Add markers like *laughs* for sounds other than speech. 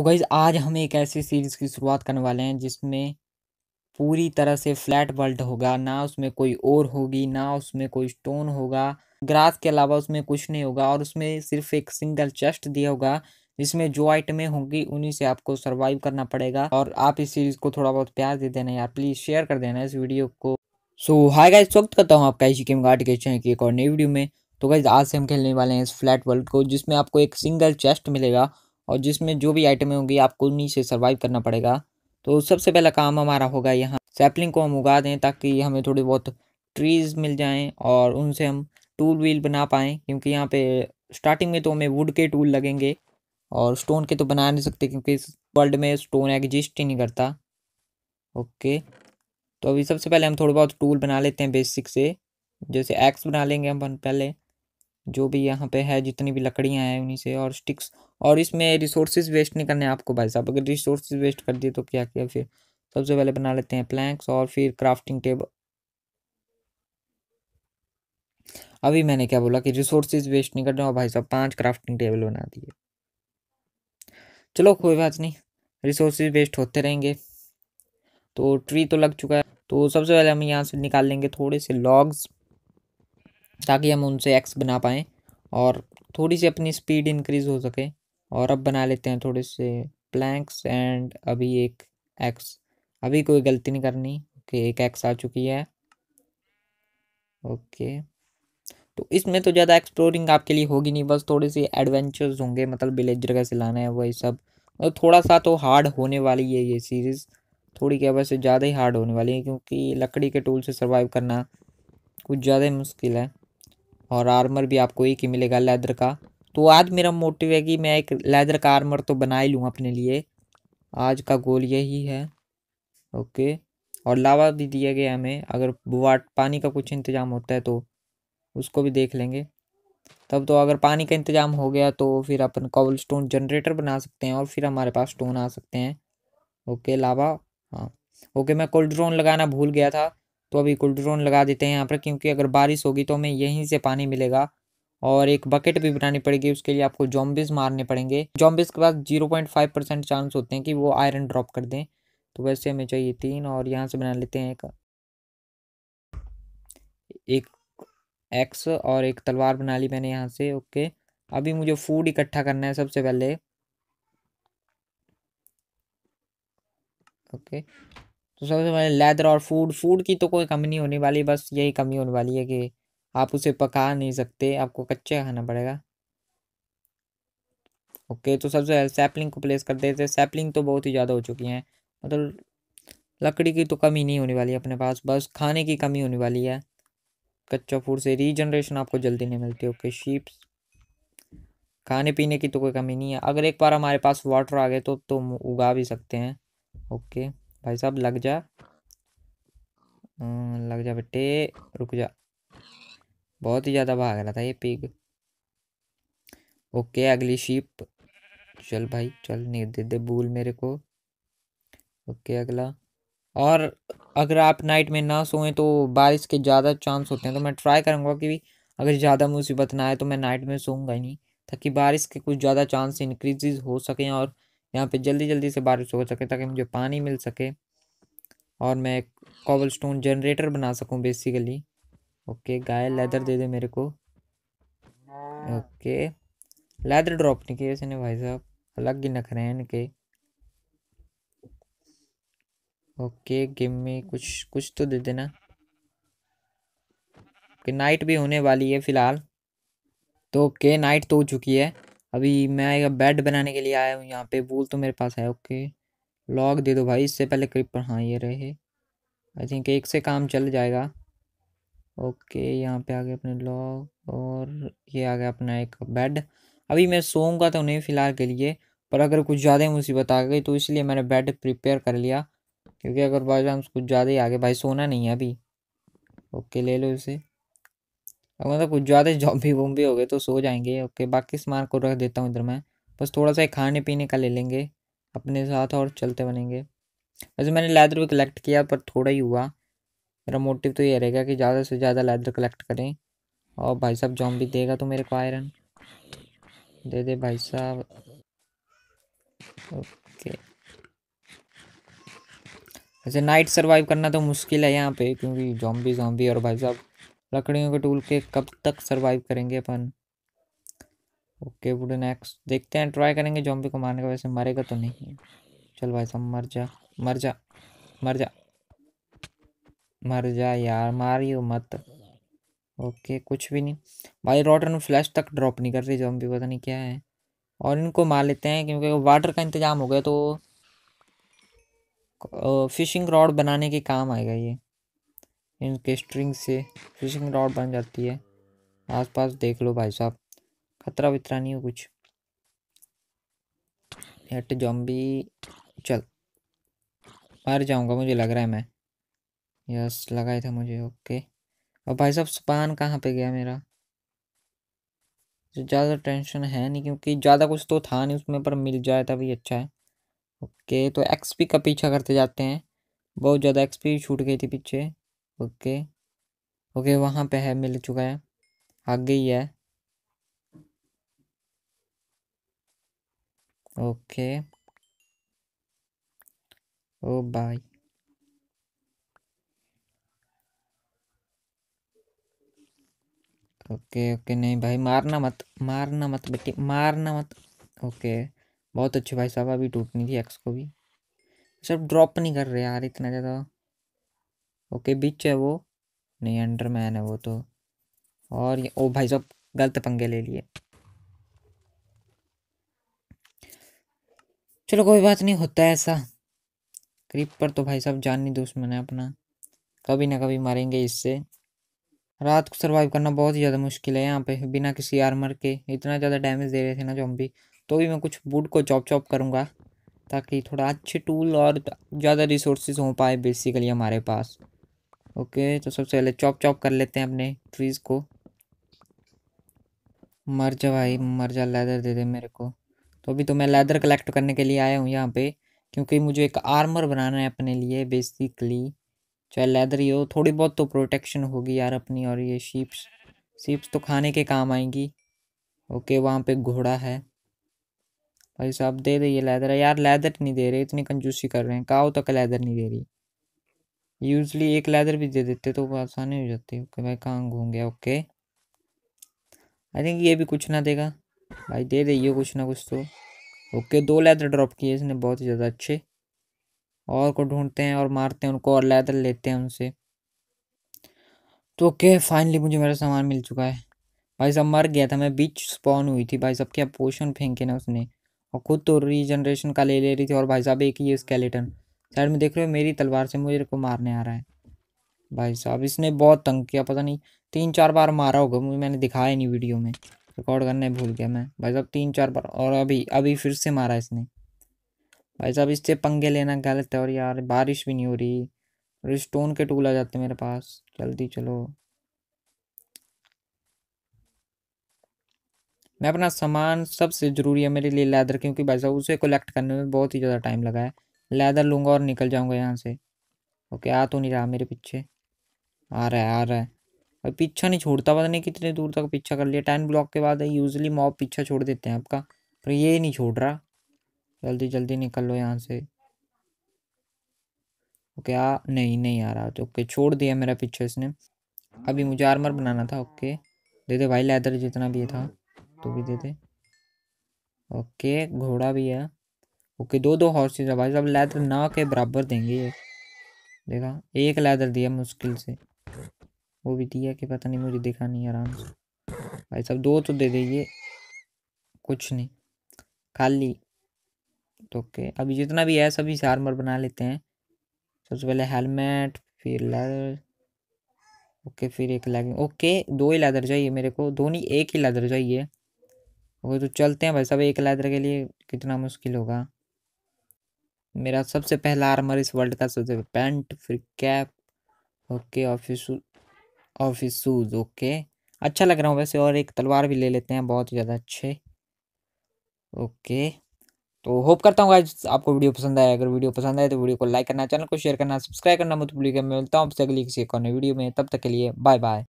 तो गाइज़ आज हम एक ऐसी सीरीज़ की शुरुआत करने वाले हैं जिसमें पूरी तरह से फ्लैट वर्ल्ड होगा ना उसमें कोई और होगी ना उसमें कोई स्टोन होगा ग्रास के अलावा उसमें कुछ नहीं होगा और उसमें सिर्फ एक सिंगल चेस्ट दिया होगा जिसमें जो आइटमें होंगी उन्हीं से आपको सर्वाइव करना पड़ेगा और आप इस सीरीज़ को थोड़ा बहुत प्यार दे देना यार प्लीज़ शेयर कर देना इस वीडियो को सो हाय गाइज स्वागत करता हूँ आपका इसी गेम गार्ड के चैनल की एक और नई वीडियो में तो गाइज आज से हम खेलने वाले हैं इस फ्लैट वर्ल्ड को जिसमें आपको एक सिंगल चेस्ट मिलेगा और जिसमें जो भी आइटमें होंगी आपको उन्हीं से सर्वाइव करना पड़ेगा तो सबसे पहला काम हमारा होगा यहाँ सैपलिंग को हम उगा दें ताकि हमें थोड़े बहुत ट्रीज़ मिल जाएं और उनसे हम टूल व्हील बना पाएँ क्योंकि यहाँ पे स्टार्टिंग में तो हमें वुड के टूल लगेंगे और स्टोन के तो बना नहीं सकते क्योंकि इस वर्ल्ड में स्टोन एग्जिस्ट ही नहीं करता ओके तो अभी सबसे पहले हम थोड़े बहुत टूल बना लेते हैं बेसिक से जैसे एक्स बना लेंगे हम पहले जो भी यहाँ पे है जितनी भी लकड़ियाँ हैं उन्हीं से और स्टिक्स और इसमें रिसोर्सेज वेस्ट नहीं करने आपको भाई साहब अगर रिसोर्स वेस्ट कर दिए तो क्या किया फिर सबसे पहले बना लेते हैं प्लैंक्स और फिर क्राफ्टिंग टेबल अभी मैंने क्या बोला कि रिसोर्सेज वेस्ट नहीं करना और भाई साहब पांच क्राफ्टिंग टेबल बना दिए चलो कोई बात नहीं रिसोर्सेज वेस्ट होते रहेंगे तो ट्री तो लग चुका है तो सबसे पहले हम यहाँ से निकाल लेंगे थोड़े से लॉग्स ताकि हम उनसे एक्स बना पाएँ और थोड़ी सी अपनी स्पीड इंक्रीज़ हो सके और अब बना लेते हैं थोड़े से प्लैंक्स एंड अभी एक एक्स अभी कोई गलती नहीं करनी कि एक एक्स आ चुकी है ओके तो इसमें तो ज़्यादा एक्सप्लोरिंग आपके लिए होगी नहीं बस थोड़े से एडवेंचर्स होंगे मतलब विलेजर का लाना है वही सब और थोड़ा सा तो हार्ड होने वाली है ये सीरीज़ थोड़ी क्या वैसे ज़्यादा ही हार्ड होने वाली है क्योंकि लकड़ी के टूल से सर्वाइव करना कुछ ज़्यादा ही मुश्किल है और आर्मर भी आपको एक ही मिलेगा लेदर का तो आज मेरा मोटिव है कि मैं एक लेदर का आर्मर तो बना ही लूँ अपने लिए आज का गोल यही है ओके और लावा भी दिया गया हमें अगर वाट पानी का कुछ इंतज़ाम होता है तो उसको भी देख लेंगे तब तो अगर पानी का इंतज़ाम हो गया तो फिर अपन कॉबल स्टोन जनरेटर बना सकते हैं और फिर हमारे पास स्टोन आ सकते हैं ओके लावा हाँ ओके मैं कोल्ड ड्रोन लगाना भूल गया था तो अभी कूल ड्रोन लगा देते हैं यहाँ पर क्योंकि अगर बारिश होगी तो हमें यहीं से पानी मिलेगा और एक बकेट भी बनानी पड़ेगी उसके लिए आपको जॉम्बिस मारने पड़ेंगे जॉम्बिस के पास zero point five percent chance होते हैं कि वो आयरन ड्रॉप कर दें तो वैसे हमें चाहिए तीन और यहाँ से बना लेते हैं एक एक एक्स और एक तलवार बना ली मैंने यहाँ से ओके अभी मुझे फूड इकट्ठा करना है सबसे पहले ओके तो सबसे तो पहले लेदर और फूड फूड की तो कोई कमी नहीं होने वाली बस यही कमी होने वाली है कि आप उसे पका नहीं सकते आपको कच्चे खाना पड़ेगा ओके तो सबसे पहले सैपलिंग को प्लेस कर देते हैं सैपलिंग तो बहुत ही ज़्यादा हो चुकी हैं मतलब लकड़ी की तो कमी नहीं होने वाली अपने पास बस खाने की कमी होने वाली है कच्चा फूड से रीजनरेशन आपको जल्दी नहीं मिलती ओके शीप्स खाने पीने की तो कोई कमी नहीं है अगर एक बार हमारे पास वाटर आ गए तो तो उगा भी सकते हैं ओके भाई साहब लग जा हम्म, लग जा बेटे रुक जा बहुत ही ज़्यादा भाग रहा था ये पिग ओके अगली शिप चल भाई चल नहीं दे दे भूल मेरे को ओके अगला और अगर आप नाइट में ना सोएं तो बारिश के ज़्यादा चांस होते हैं तो मैं ट्राई करूँगा कि अगर ज़्यादा मुसीबत ना आए तो मैं नाइट में सोऊंगा ही नहीं ताकि बारिश के कुछ ज़्यादा चांस इंक्रीज हो सकें और यहाँ पे जल्दी जल्दी से बारिश हो सके ताकि मुझे पानी मिल सके और मैं एक कोबल स्टोन जनरेटर बना सकूँ बेसिकली ओके गाय लेदर दे दे मेरे को ओके लेदर ड्रॉप नहीं किया इसने भाई साहब अलग ही नखरे हैं इनके ओके गेम में कुछ कुछ तो दे देना कि नाइट भी होने वाली है फ़िलहाल तो ओके नाइट तो हो चुकी है अभी मैं बेड बनाने के लिए आया हूँ यहाँ पे वूल तो मेरे पास है ओके लॉग दे दो भाई इससे पहले क्रिपर हाँ ये रहे आई थिंक एक से काम चल जाएगा ओके यहाँ पे आ गए अपने लॉग और ये आ गया अपना एक बेड अभी मैं सोऊंगा तो नहीं फ़िलहाल के लिए पर अगर कुछ ज़्यादा मुसीबत आ गई तो इसलिए मैंने बेड प्रिपेयर कर लिया क्योंकि अगर बाई चांस कुछ ज़्यादा ही आ गया भाई सोना नहीं है अभी ओके ले लो इसे मतलब कुछ ज़्यादा जॉम्बी *laughs* भी हो गए तो सो जाएंगे ओके बाकी सामान को रख देता हूँ इधर मैं बस थोड़ा सा खाने पीने का ले लेंगे अपने साथ और चलते बनेंगे वैसे मैंने लैदर भी कलेक्ट किया पर थोड़ा ही हुआ मेरा मोटिव तो ये रहेगा कि ज़्यादा से ज़्यादा लैदर कलेक्ट करें और भाई साहब जॉम्बी देगा तो मेरे को आयरन दे दे भाई साहब ओके वैसे नाइट सर्वाइव करना तो मुश्किल है यहाँ पे क्योंकि जॉम्बी जॉम्बी और भाई साहब लकड़ियों के टूल के कब तक सरवाइव करेंगे अपन ओके वुड एक्स देखते हैं ट्राई करेंगे जॉम्बी को मारने का वैसे मरेगा तो नहीं चल भाई साहब मर जा मर जा मर जा मर जा यार मारियो मत ओके कुछ भी नहीं भाई रॉटन फ्लैश तक ड्रॉप नहीं कर रही जॉम्बी पता नहीं क्या है और इनको मार लेते हैं क्योंकि वाटर का इंतजाम हो गया तो फिशिंग रॉड बनाने के काम आएगा ये इनके स्ट्रिंग से फिशिंग रॉड बन जाती है आसपास देख लो भाई साहब खतरा वितरा नहीं हो कुछ हेट जॉम्बी चल मर जाऊंगा मुझे लग रहा है मैं यस लगा था मुझे ओके और भाई साहब स्पान कहाँ पे गया मेरा तो ज़्यादा टेंशन है नहीं क्योंकि ज़्यादा कुछ तो था नहीं उसमें पर मिल जाए तभी अच्छा है ओके तो एक्सपी का पीछा करते जाते हैं बहुत ज़्यादा एक्सपी छूट गई थी पीछे ओके ओके वहाँ पे है मिल चुका है आगे ही है okay oh bye okay okay नहीं भाई मारना मत मारना मत बेटी मारना मत ओके बहुत अच्छे भाई साहब अभी टूटनी थी एक्स को भी सब ड्रॉप नहीं कर रहे यार इतना ज़्यादा ओके बिच है वो नहीं अंडरमैन है वो तो और ये ओ भाई साहब गलत पंगे ले लिए चलो कोई बात नहीं होता है ऐसा क्रीप पर तो भाई साहब जान नहीं दुश्मन है अपना कभी ना कभी मारेंगे इससे रात को सर्वाइव करना बहुत ही ज़्यादा मुश्किल है यहाँ पे बिना किसी आर्मर के इतना ज़्यादा डैमेज दे रहे थे ना जॉम्बी तो भी मैं कुछ बूट को चॉप चॉप करूँगा ताकि थोड़ा अच्छे टूल और ज़्यादा रिसोर्सेज हो पाए बेसिकली हमारे पास ओके तो सबसे पहले चॉप चॉप कर लेते हैं अपने ट्रीज को मर जा भाई मर जा लेदर दे दे मेरे को तो अभी तो मैं लेदर कलेक्ट करने के लिए आया हूँ यहाँ पे क्योंकि मुझे एक आर्मर बनाना है अपने लिए बेसिकली चाहे लेदर ही हो थोड़ी बहुत तो प्रोटेक्शन होगी यार अपनी और ये शीप्स शीप्स तो खाने के काम आएंगी ओके वहाँ पे घोड़ा है भाई साहब दे दे ये लेदर यार लेदर नहीं दे रहे इतनी कंजूसी कर रहे हैं काओ तक लेदर नहीं दे रही यूजली एक लेदर भी दे देते तो आसानी हो जाती है ओके भाई कहाँ घूम गया ओके आई थिंक ये भी कुछ ना देगा भाई दे दे ये कुछ ना कुछ तो ओके दो लेदर ड्रॉप किए इसने बहुत ही ज़्यादा अच्छे और को ढूंढते हैं और मारते हैं उनको और लेदर लेते हैं उनसे तो ओके फाइनली मुझे मेरा सामान मिल चुका है भाई साहब मर गया था मैं बीच स्पॉन हुई थी भाई साहब क्या पोशन फेंके ना उसने और खुद तो रीजनरेशन का ले ले रही थी और भाई साहब एक ही स्केलेटन साइड में देख रहे हो मेरी तलवार से मुझे को मारने आ रहा है भाई साहब इसने बहुत तंग किया पता नहीं तीन चार बार मारा होगा मुझे मैंने दिखाया नहीं वीडियो में रिकॉर्ड करने भूल गया मैं भाई साहब तीन चार बार और अभी अभी फिर से मारा इसने भाई साहब इससे पंगे लेना गलत है और यार बारिश भी नहीं हो रही और स्टोन के टूल आ जाते मेरे पास जल्दी चलो मैं अपना सामान सबसे ज़रूरी है मेरे लिए लैदर क्योंकि भाई साहब उसे कलेक्ट करने में बहुत ही ज़्यादा टाइम लगा है लेदर लूँगा और निकल जाऊँगा यहाँ से ओके आ तो नहीं रहा मेरे पीछे आ रहा है आ रहा है और पीछा नहीं छोड़ता पता नहीं कितने दूर तक पीछा कर लिया टेन ब्लॉक के बाद यूजली मॉब पीछा छोड़ देते हैं आपका पर ये नहीं छोड़ रहा जल्दी जल्दी निकल लो यहाँ से ओके आ नहीं नहीं आ रहा तो ओके छोड़ दिया मेरा पीछे इसने अभी मुझे आर्मर बनाना था ओके दे दे भाई लेदर जितना भी था तो भी दे दे ओके घोड़ा भी है ओके दो दो हॉर्सेज है भाई साहब लेदर ना के बराबर देंगे ये देखा एक लेदर दिया मुश्किल से वो भी दिया कि पता नहीं मुझे दिखा नहीं आराम से भाई साहब दो तो दे दीजिए कुछ नहीं खाली तो ओके अभी जितना भी है सभी से आर्मर बना लेते हैं सबसे पहले हेलमेट फिर लेदर ओके फिर एक लेगिंग ओके दो ही लेदर चाहिए मेरे को दो नहीं एक ही लेदर चाहिए ओके तो चलते हैं भाई साहब एक लेदर के लिए कितना मुश्किल होगा मेरा सबसे पहला आर्मर इस वर्ल्ड का सबसे पैंट फिर cap okay office office shoes okay अच्छा लग रहा हूँ वैसे और एक तलवार भी ले लेते हैं बहुत ज़्यादा अच्छे ओके तो होप करता हूँ आज आपको वीडियो पसंद आया अगर वीडियो पसंद आए तो वीडियो को लाइक करना चैनल को शेयर करना सब्सक्राइब करना मत भूलिएगा मैं मिलता हूँ आपसे अगली किसी और वीडियो में तब तक के लिए बाय बाय